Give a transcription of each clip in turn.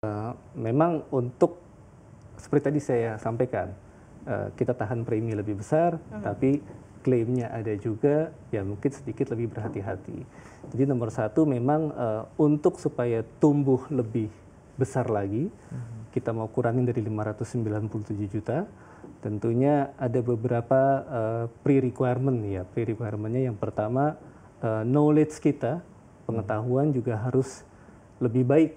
Uh, memang untuk seperti tadi saya sampaikan, uh, kita tahan premi lebih besar, -huh. Hmm. tapi klaimnya ada juga, ya mungkin sedikit lebih berhati-hati. Jadi nomor satu memang uh, untuk supaya tumbuh lebih besar lagi, -huh. Hmm. kita mau kurangin dari 597 juta, tentunya ada beberapa uh, pre-requirement ya. Pre-requirementnya yang pertama, uh, knowledge kita, pengetahuan -huh. juga harus lebih baik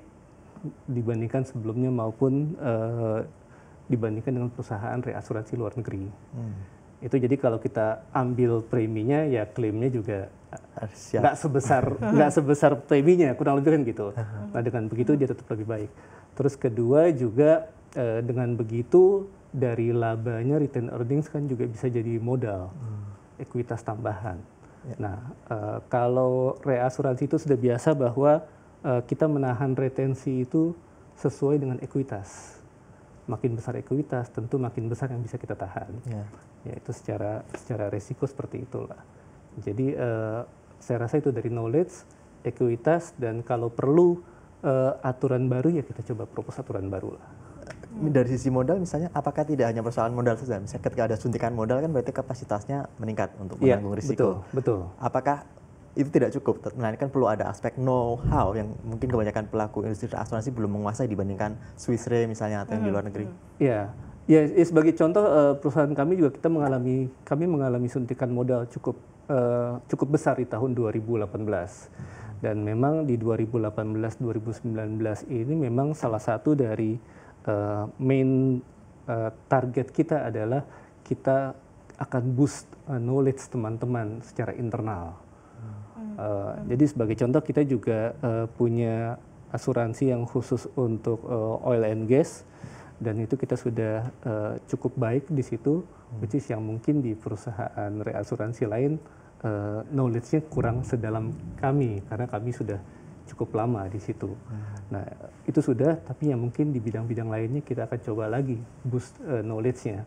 dibandingkan sebelumnya maupun uh, dibandingkan dengan perusahaan reasuransi luar negeri. Hmm. Itu jadi kalau kita ambil preminya ya klaimnya juga nggak sebesar nggak sebesar preminya kurang lebih kan gitu. Nah dengan begitu dia tetap lebih baik. Terus kedua juga uh, dengan begitu dari labanya return earnings kan juga bisa jadi modal hmm. ekuitas tambahan. Ya. Nah uh, kalau reasuransi itu sudah biasa bahwa Eh, kita menahan retensi itu sesuai dengan ekuitas. Makin besar ekuitas, tentu makin besar yang bisa kita tahan. Yeah. Ya itu secara secara resiko seperti itulah. Jadi uh, saya rasa itu dari knowledge, ekuitas dan kalau perlu uh, aturan baru ya kita coba propose aturan baru lah. Dari sisi modal misalnya, apakah tidak hanya persoalan modal saja? Misalnya ketika ada suntikan modal kan berarti kapasitasnya meningkat untuk iya, menanggung ya, risiko. Betul, betul. Apakah itu tidak cukup, nah, kan perlu ada aspek know-how yang mungkin kebanyakan pelaku industri asuransi belum menguasai dibandingkan Swiss Re misalnya atau yang di hmm, luar negeri. Hmm. Iya. Ya, ya sebagai contoh eh, perusahaan kami juga kita mengalami kami mengalami suntikan modal cukup eh, cukup besar di tahun 2018. Dan memang di 2018 2019 ini memang salah satu dari eh, main target kita adalah kita akan boost knowledge teman-teman secara internal Uh, jadi sebagai contoh kita juga uh, punya asuransi yang khusus untuk uh, oil and gas dan itu kita sudah uh, cukup baik di situ, hmm. which is yang mungkin di perusahaan reasuransi lain uh, knowledge-nya kurang hmm. sedalam kami karena kami sudah cukup lama di situ. Hmm. Nah itu sudah, tapi yang mungkin di bidang-bidang lainnya kita akan coba lagi boost uh, knowledge-nya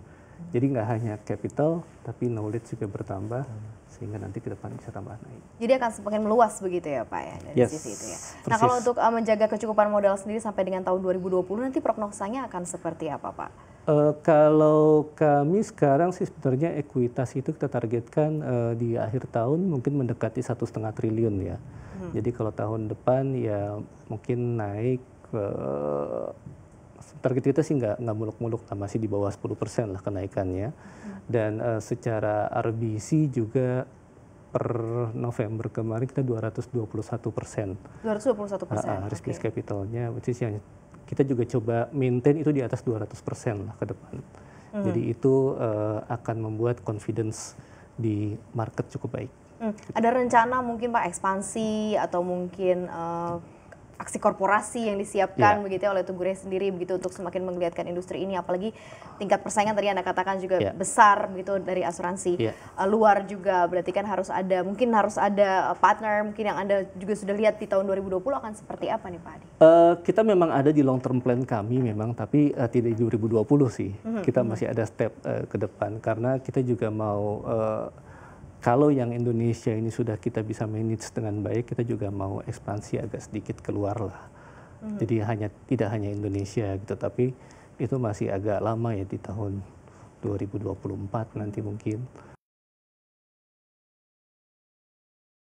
jadi nggak hanya capital, tapi knowledge juga bertambah sehingga nanti ke depan bisa tambah naik. Jadi akan semakin meluas begitu ya Pak ya dari yes, sisi itu ya. Nah, persis. Nah kalau untuk eh, menjaga kecukupan modal sendiri sampai dengan tahun 2020 nanti prognosanya akan seperti apa Pak? Uh, kalau kami sekarang sih sebenarnya ekuitas itu kita targetkan uh, di akhir tahun mungkin mendekati satu setengah triliun ya. Hmm. Jadi kalau tahun depan ya mungkin naik uh, target kita sih nggak nggak muluk-muluk lah masih di bawah sepuluh persen lah kenaikannya dan uh, secara RBC juga per November kemarin kita dua ratus 221 persen. 221 persen. Uh, ah, uh, ah, risk okay. capitalnya, which is yang kita juga coba maintain itu di atas dua ratus persen lah ke depan. Mm. Jadi itu uh, akan membuat confidence di market cukup baik. Mm. Ada rencana mungkin pak ekspansi atau mungkin uh, aksi korporasi yang disiapkan yeah. begitu ya, oleh Tugure sendiri begitu untuk semakin menggeliatkan industri ini apalagi tingkat persaingan tadi Anda katakan juga yeah. besar begitu dari asuransi yeah. Iya. uh, luar juga berarti kan harus ada mungkin harus ada eh, partner mungkin yang Anda juga sudah lihat di tahun 2020 akan seperti apa nih Pak Adi? Uh, kita memang ada di long term plan kami memang tapi uh, tidak di 2020 sih. Mm -hmm. Kita mhm. masih ada step uh, ke depan karena kita juga mau uh, kalau yang Indonesia ini sudah kita bisa manage dengan baik, kita juga mau ekspansi agak sedikit keluar lah. Mm. Jadi hanya tidak hanya Indonesia gitu, tapi itu masih agak lama ya di tahun 2024 nanti mungkin.